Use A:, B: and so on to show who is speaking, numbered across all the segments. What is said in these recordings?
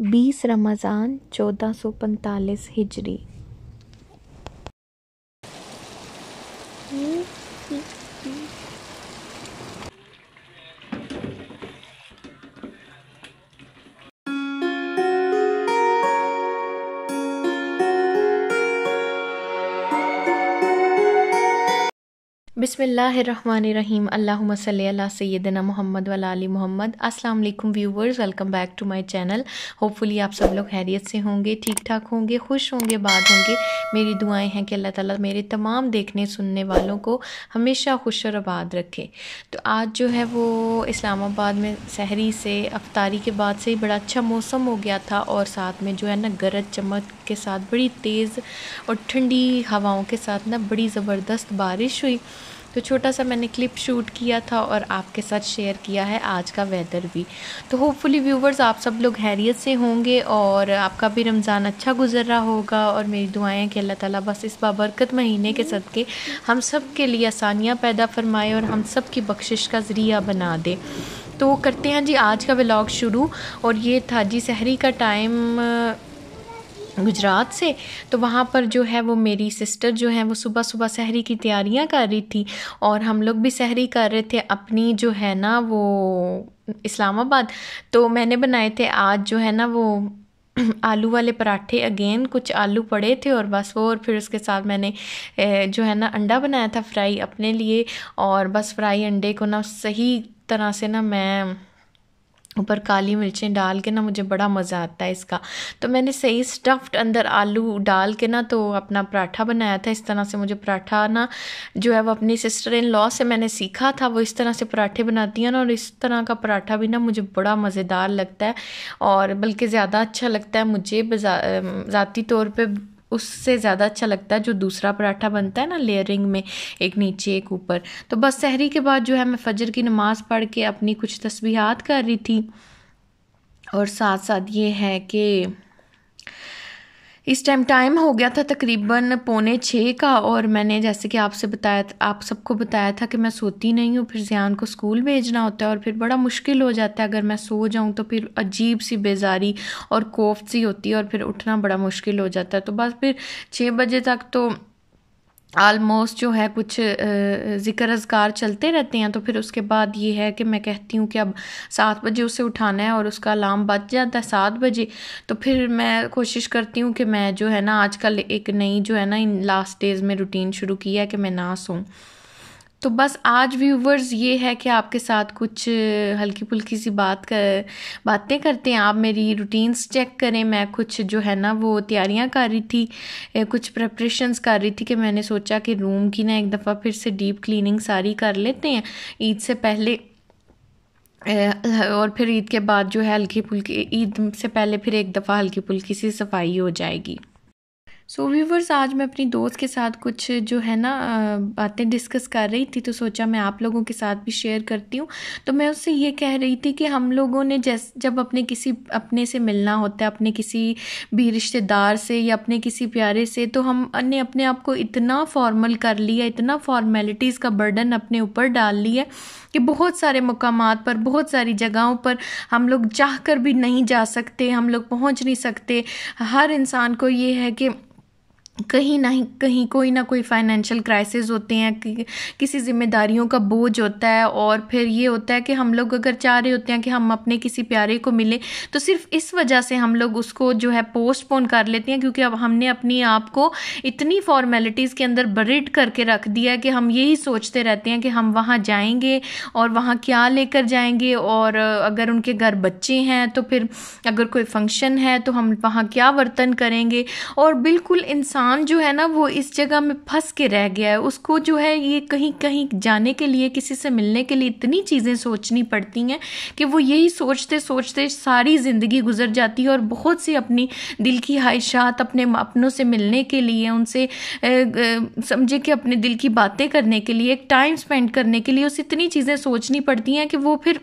A: बीस रमज़ान चौदह सौ पैंतालीस हिजरी बिसमीम अल्लाम सैदना मोहम्मद वली मोहम्मद अस्सलाम वालेकुम viewers welcome back to my channel hopefully आप सब लोग हैरियत से होंगे ठीक ठाक होंगे खुश होंगे बाद होंगे मेरी दुआएं हैं कि अल्लाह ताला मेरे तमाम देखने सुनने वालों को हमेशा खुश और आबाद रखे तो आज जो है वो इस्लामाबाद में शहरी से अफ्तारी के बाद से ही बड़ा अच्छा मौसम हो गया था और साथ में जो है ना गरज चमक के साथ बड़ी तेज़ और ठंडी हवाओं के साथ ना बड़ी ज़बरदस्त बारिश हुई तो छोटा सा मैंने क्लिप शूट किया था और आपके साथ शेयर किया है आज का वेदर भी तो होपफुली व्यूवर्स आप सब लोग हैरियत से होंगे और आपका भी रमज़ान अच्छा गुजर रहा होगा और मेरी दुआएं कि अल्लाह ताला बस इस बाबरकत महीने के सदक़े हम सब के लिए आसानियाँ पैदा फरमाए और हम सब की बख्शिश का ज़रिया बना दे तो करते हैं जी आज का ब्लॉग शुरू और ये था जी सहरी का टाइम गुजरात से तो वहाँ पर जो है वो मेरी सिस्टर जो है वो सुबह सुबह सहरी की तैयारियाँ कर रही थी और हम लोग भी सहरी कर रहे थे अपनी जो है ना वो इस्लामाबाद तो मैंने बनाए थे आज जो है ना वो आलू वाले पराठे अगेन कुछ आलू पड़े थे और बस वो और फिर उसके साथ मैंने जो है ना अंडा बनाया था फ्राई अपने लिए और बस फ्राई अंडे को ना सही तरह से ना मैं ऊपर काली मिर्चें डाल के ना मुझे बड़ा मज़ा आता है इसका तो मैंने सही स्टफ्ड अंदर आलू डाल के ना तो अपना पराठा बनाया था इस तरह से मुझे पराठा ना जो है वो अपनी सिस्टर इन लॉ से मैंने सीखा था वो इस तरह से पराठे बनाती हैं ना और इस तरह का पराठा भी ना मुझे बड़ा मज़ेदार लगता है और बल्कि ज़्यादा अच्छा लगता है मुझे ज़ाती तौर पर उससे ज़्यादा अच्छा लगता है जो दूसरा पराठा बनता है ना लेयरिंग में एक नीचे एक ऊपर तो बस सहरी के बाद जो है मैं फजर की नमाज़ पढ़ के अपनी कुछ तस्बीहात कर रही थी और साथ साथ ये है कि इस टाइम टाइम हो गया था तकरीबन पौने छः का और मैंने जैसे कि आपसे बताया आप सबको बताया था कि मैं सोती नहीं हूँ फिर जियान को स्कूल भेजना होता है और फिर बड़ा मुश्किल हो जाता है अगर मैं सो जाऊँ तो फिर अजीब सी बेजारी और कोफ्त सी होती है और फिर उठना बड़ा मुश्किल हो जाता है तो बस फिर छः बजे तक तो आलमोस्ट जो है कुछ ज़िक्र अजगार चलते रहते हैं तो फिर उसके बाद ये है कि मैं कहती हूँ कि अब सात बजे उसे उठाना है और उसका अलार्म बच जाता है सात बजे तो फिर मैं कोशिश करती हूँ कि मैं जो है ना आजकल एक नई जो है ना इन लास्ट डेज़ में रूटीन शुरू किया है कि मैं ना सोऊँ तो बस आज व्यूवर्स ये है कि आपके साथ कुछ हल्की फुल्की सी बात कर बातें करते हैं आप मेरी रूटीन्स चेक करें मैं कुछ जो है ना वो तैयारियां कर रही थी कुछ प्रपरेशंस कर रही थी कि मैंने सोचा कि रूम की ना एक दफ़ा फिर से डीप क्लीनिंग सारी कर लेते हैं ईद से पहले और फिर ईद के बाद जो है हल्की फुल्की ईद से पहले फिर एक दफ़ा हल्की फुल्की सी सफाई हो जाएगी सो so, व्यूवर्स आज मैं अपनी दोस्त के साथ कुछ जो है ना बातें डिस्कस कर रही थी तो सोचा मैं आप लोगों के साथ भी शेयर करती हूँ तो मैं उससे ये कह रही थी कि हम लोगों ने जैस जब अपने किसी अपने से मिलना होता है अपने किसी भी रिश्तेदार से या अपने किसी प्यारे से तो हमने अपने आप को इतना फॉर्मल कर लिया इतना फॉर्मेलिटीज़ का बर्डन अपने ऊपर डाल लिया कि बहुत सारे मकाम पर बहुत सारी जगहों पर हम लोग चाह कर भी नहीं जा सकते हम लोग पहुँच नहीं सकते हर इंसान को ये है कि कहीं ना कहीं कोई ना कोई फाइनेंशियल क्राइसिस होते हैं कि, किसी जिम्मेदारियों का बोझ होता है और फिर ये होता है कि हम लोग अगर चाह रहे होते हैं कि हम अपने किसी प्यारे को मिले तो सिर्फ इस वजह से हम लोग उसको जो है पोस्टपोन कर लेते हैं क्योंकि अब हमने अपने आप को इतनी फॉर्मेलिटीज़ के अंदर बरिड करके रख दिया है कि हम यही सोचते रहते हैं कि हम वहाँ जाएंगे और वहाँ क्या लेकर जाएंगे और अगर उनके घर बच्चे हैं तो फिर अगर कोई फंक्शन है तो हम वहाँ क्या वर्तन करेंगे और बिल्कुल इंसान इंसान जो है ना वो इस जगह में फंस के रह गया है उसको जो है ये कहीं कहीं जाने के लिए किसी से मिलने के लिए इतनी चीज़ें सोचनी पड़ती हैं कि वो यही सोचते सोचते सारी ज़िंदगी गुजर जाती है और बहुत सी अपनी दिल की ख्वाहिशात अपने अपनों से मिलने के लिए उनसे समझे कि अपने दिल की बातें करने के लिए एक टाइम स्पेंड करने के लिए उस इतनी चीज़ें सोचनी पड़ती हैं कि वो फिर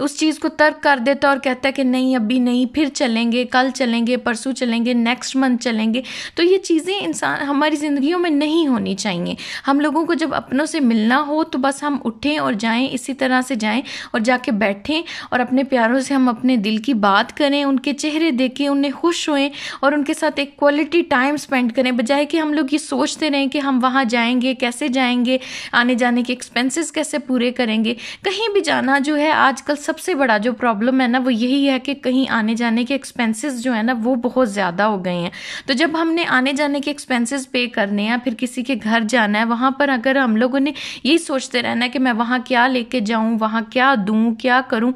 A: उस चीज़ को तर्क कर देता और कहता है कि नहीं अभी नहीं फिर चलेंगे कल चलेंगे परसों चलेंगे नेक्स्ट मंथ चलेंगे तो ये चीज़ें इंसान हमारी ज़िंदगियों में नहीं होनी चाहिए हम लोगों को जब अपनों से मिलना हो तो बस हम उठें और जाएं इसी तरह से जाएं और जाके बैठें और अपने प्यारों से हम अपने दिल की बात करें उनके चेहरे देखें उन्हें खुश होएं और उनके साथ एक क्वालिटी टाइम स्पेंड करें बजाय कि हम लोग ये सोचते रहें कि हम वहाँ जाएंगे कैसे जाएंगे आने जाने के एक्सपेंसेस कैसे पूरे करेंगे कहीं भी जाना जो है आज आजकल सबसे बड़ा जो प्रॉब्लम है ना वो यही है कि कहीं आने जाने के एक्सपेंसेस जो है ना वो बहुत ज़्यादा हो गए हैं तो जब हमने आने जाने के एक्सपेंसेस पे करने हैं फिर किसी के घर जाना है वहाँ पर अगर हम लोगों ने यही सोचते रहना है कि मैं वहाँ क्या लेके जाऊँ वहाँ क्या दूँ क्या करूँ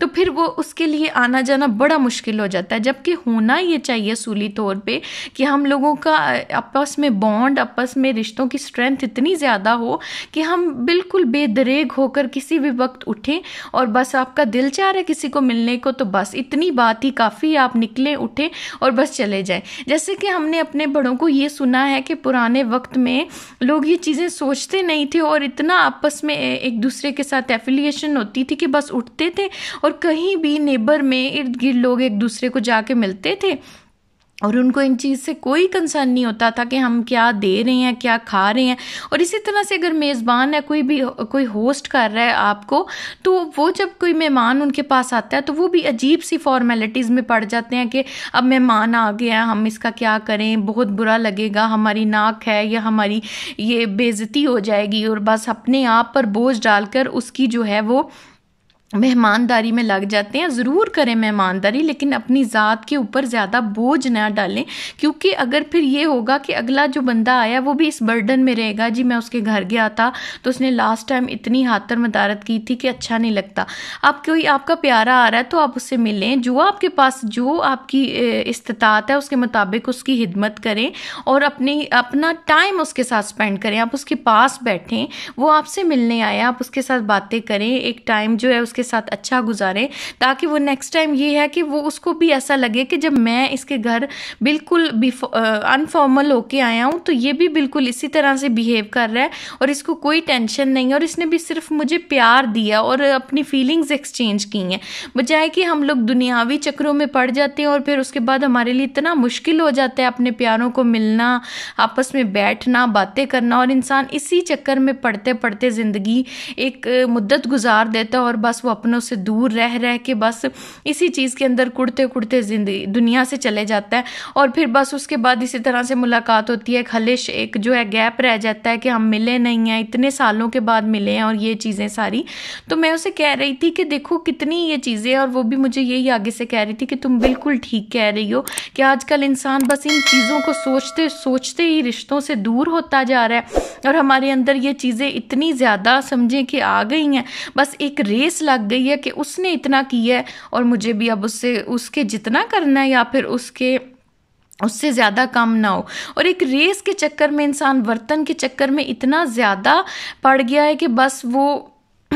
A: तो फिर वो उसके लिए आना जाना बड़ा मुश्किल हो जाता है जबकि होना ये चाहिए सूली तौर पर कि हम लोगों का आपस में बॉन्ड आपस में रिश्तों की स्ट्रेंथ इतनी ज़्यादा हो कि हम बिल्कुल बेदरेग होकर किसी भी वक्त उठें और बस आपका दिल चाह रहा है किसी को मिलने को तो बस इतनी बात ही काफ़ी आप निकले उठे और बस चले जाए जैसे कि हमने अपने बड़ों को ये सुना है कि पुराने वक्त में लोग ये चीज़ें सोचते नहीं थे और इतना आपस में एक दूसरे के साथ एफिलिएशन होती थी कि बस उठते थे और कहीं भी नेबर में इर्द गिर्द लोग एक दूसरे को जाके मिलते थे और उनको इन चीज़ से कोई कंसर्न नहीं होता था कि हम क्या दे रहे हैं क्या खा रहे हैं और इसी तरह से अगर मेज़बान है कोई भी कोई होस्ट कर रहा है आपको तो वो जब कोई मेहमान उनके पास आता है तो वो भी अजीब सी फॉर्मेलिटीज़ में पड़ जाते हैं कि अब मेहमान आ गया हम इसका क्या करें बहुत बुरा लगेगा हमारी नाक है या हमारी ये बेज़ती हो जाएगी और बस अपने आप पर बोझ डालकर उसकी जो है वो मेहमानदारी में लग जाते हैं ज़रूर करें मेहमानदारी लेकिन अपनी ज़ात के ऊपर ज़्यादा बोझ ना डालें क्योंकि अगर फिर ये होगा कि अगला जो बंदा आया वो भी इस बर्डन में रहेगा जी मैं उसके घर गया था तो उसने लास्ट टाइम इतनी हाथर मदारत की थी कि अच्छा नहीं लगता आप कोई आपका प्यारा आ रहा है तो आप उससे मिलें जो आपके पास जो आपकी इस्तात है उसके मुताबिक उसकी हिदमत करें और अपनी अपना टाइम उसके साथ स्पेंड करें आप उसके पास बैठें वो आपसे मिलने आए आप उसके साथ बातें करें एक टाइम जो है उसके उसके साथ अच्छा गुजारें ताकि वो नेक्स्ट टाइम ये है कि वो उसको भी ऐसा लगे कि जब मैं इसके घर बिल्कुल अनफॉर्मल होके आया हूँ तो ये भी बिल्कुल इसी तरह से बिहेव कर रहा है और इसको कोई टेंशन नहीं है और इसने भी सिर्फ मुझे प्यार दिया और अपनी फीलिंग्स एक्सचेंज की हैं बजाय कि हम लोग दुनियावी चक्रों में पड़ जाते हैं और फिर उसके बाद हमारे लिए इतना मुश्किल हो जाता है अपने प्यारों को मिलना आपस में बैठना बातें करना और इंसान इसी चक्कर में पढ़ते पढ़ते ज़िंदगी एक मुद्दत गुजार देता है और बस वो अपनों से दूर रह रह के बस इसी चीज़ के अंदर कुड़ते कुड़ते जिंदगी दुनिया से चले जाता है और फिर बस उसके बाद इसी तरह से मुलाकात होती है खलिश एक जो है गैप रह जाता है कि हम मिले नहीं हैं इतने सालों के बाद मिले हैं और ये चीज़ें सारी तो मैं उसे कह रही थी कि देखो कितनी ये चीज़ें और वो भी मुझे यही आगे से कह रही थी कि तुम बिल्कुल ठीक कह रही हो कि आजकल इंसान बस इन चीज़ों को सोचते सोचते ही रिश्तों से दूर होता जा रहा है और हमारे अंदर ये चीज़ें इतनी ज़्यादा समझें कि आ गई हैं बस एक रेस लग थक गई है कि उसने इतना किया है और मुझे भी अब उससे उसके जितना करना है या फिर उसके उससे ज़्यादा कम ना हो और एक रेस के चक्कर में इंसान बर्तन के चक्कर में इतना ज़्यादा पड़ गया है कि बस वो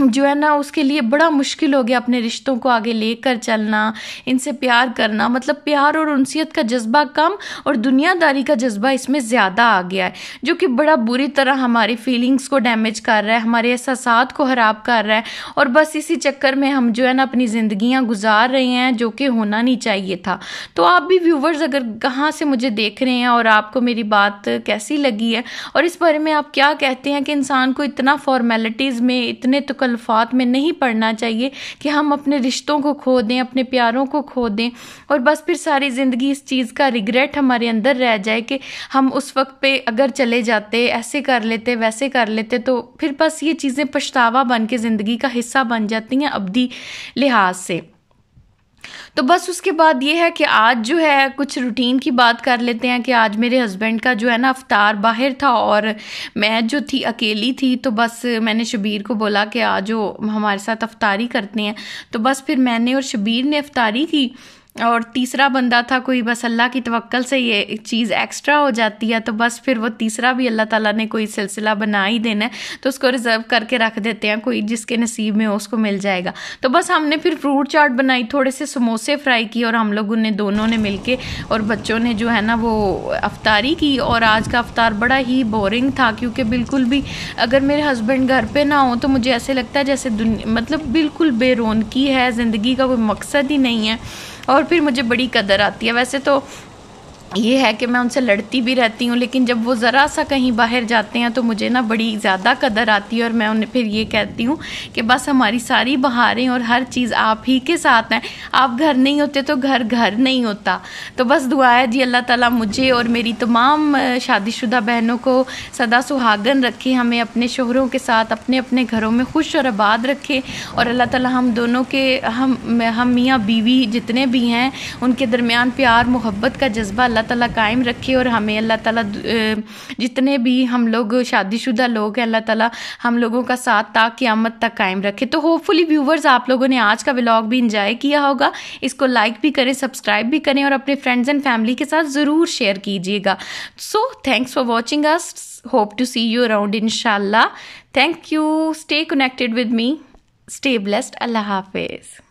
A: जो है ना उसके लिए बड़ा मुश्किल हो गया अपने रिश्तों को आगे लेकर चलना इनसे प्यार करना मतलब प्यार और उनसीत का जज्बा कम और दुनियादारी का जज्बा इसमें ज़्यादा आ गया है जो कि बड़ा बुरी तरह हमारी फीलिंग्स को डैमेज कर रहा है हमारे एहसास को ख़राब कर रहा है और बस इसी चक्कर में हम जो है ना अपनी ज़िंदियाँ गुजार रहे हैं जो कि होना नहीं चाहिए था तो आप भी व्यूवर्स अगर कहाँ से मुझे देख रहे हैं और आपको मेरी बात कैसी लगी है और इस बारे में आप क्या कहते हैं कि इंसान को इतना फॉर्मेलिटीज़ में इतने तो आपको अल्फात में नहीं पढ़ना चाहिए कि हम अपने रिश्तों को खो दें अपने प्यारों को खो दें और बस फिर सारी ज़िंदगी इस चीज़ का रिग्रेट हमारे अंदर रह जाए कि हम उस वक्त पे अगर चले जाते ऐसे कर लेते वैसे कर लेते तो फिर बस ये चीज़ें पछतावा बन के ज़िंदगी का हिस्सा बन जाती हैं अबदी लिहाज से तो बस उसके बाद ये है कि आज जो है कुछ रूटीन की बात कर लेते हैं कि आज मेरे हस्बैंड का जो है ना अवतार बाहर था और मैं जो थी अकेली थी तो बस मैंने शबीर को बोला कि आज वो हमारे साथ अफतारी करते हैं तो बस फिर मैंने और शबीर ने अफतारी की और तीसरा बंदा था कोई बस अल्लाह की तवक्ल से ये चीज़ एक्स्ट्रा हो जाती है तो बस फिर वो तीसरा भी अल्लाह ताला ने कोई सिलसिला बना ही देना है तो उसको रिज़र्व करके रख देते हैं कोई जिसके नसीब में हो उसको मिल जाएगा तो बस हमने फिर फ्रूट चाट बनाई थोड़े से समोसे फ्राई किए और हम लोगों ने दोनों ने मिल और बच्चों ने जो है ना वो अफ्तारी की और आज का अफ्तार बड़ा ही बोरिंग था क्योंकि बिल्कुल भी अगर मेरे हस्बैंड घर पर ना हो तो मुझे ऐसे लगता है जैसे मतलब बिल्कुल बेरोनकी है ज़िंदगी का कोई मकसद ही नहीं है और फिर मुझे बड़ी कदर आती है वैसे तो ये है कि मैं उनसे लड़ती भी रहती हूँ लेकिन जब वो ज़रा सा कहीं बाहर जाते हैं तो मुझे ना बड़ी ज़्यादा कदर आती है और मैं उन्हें फिर ये कहती हूँ कि बस हमारी सारी बहारें और हर चीज़ आप ही के साथ हैं आप घर नहीं होते तो घर घर नहीं होता तो बस दुआ है जी अल्लाह ताला मुझे और मेरी तमाम शादीशुदा बहनों को सदा सुहागन रखे हमें अपने शोहरों के साथ अपने अपने घरों में खुश और आबाद रखे और अल्लाह ताला हम दोनों के हम हम मियाँ बीवी जितने भी हैं उनके दरमियान प्यार मोहब्बत का जज्बा अल्लाह ताला कायम रखे और हमें अल्लाह ताला जितने भी हम लोग शादीशुदा लोग हैं अल्लाह ताला हम लोगों का साथ ता तक कायम रखे तो होपफुली व्यूवर्स आप लोगों ने आज का ब्लॉग भी इंजॉय किया होगा इसको लाइक भी करें सब्सक्राइब भी करें और अपने फ्रेंड्स एंड फैमिली के साथ ज़रूर शेयर कीजिएगा so thanks for watching us hope to see you around in thank you stay connected with me stay blessed अल्लाह हाफिज़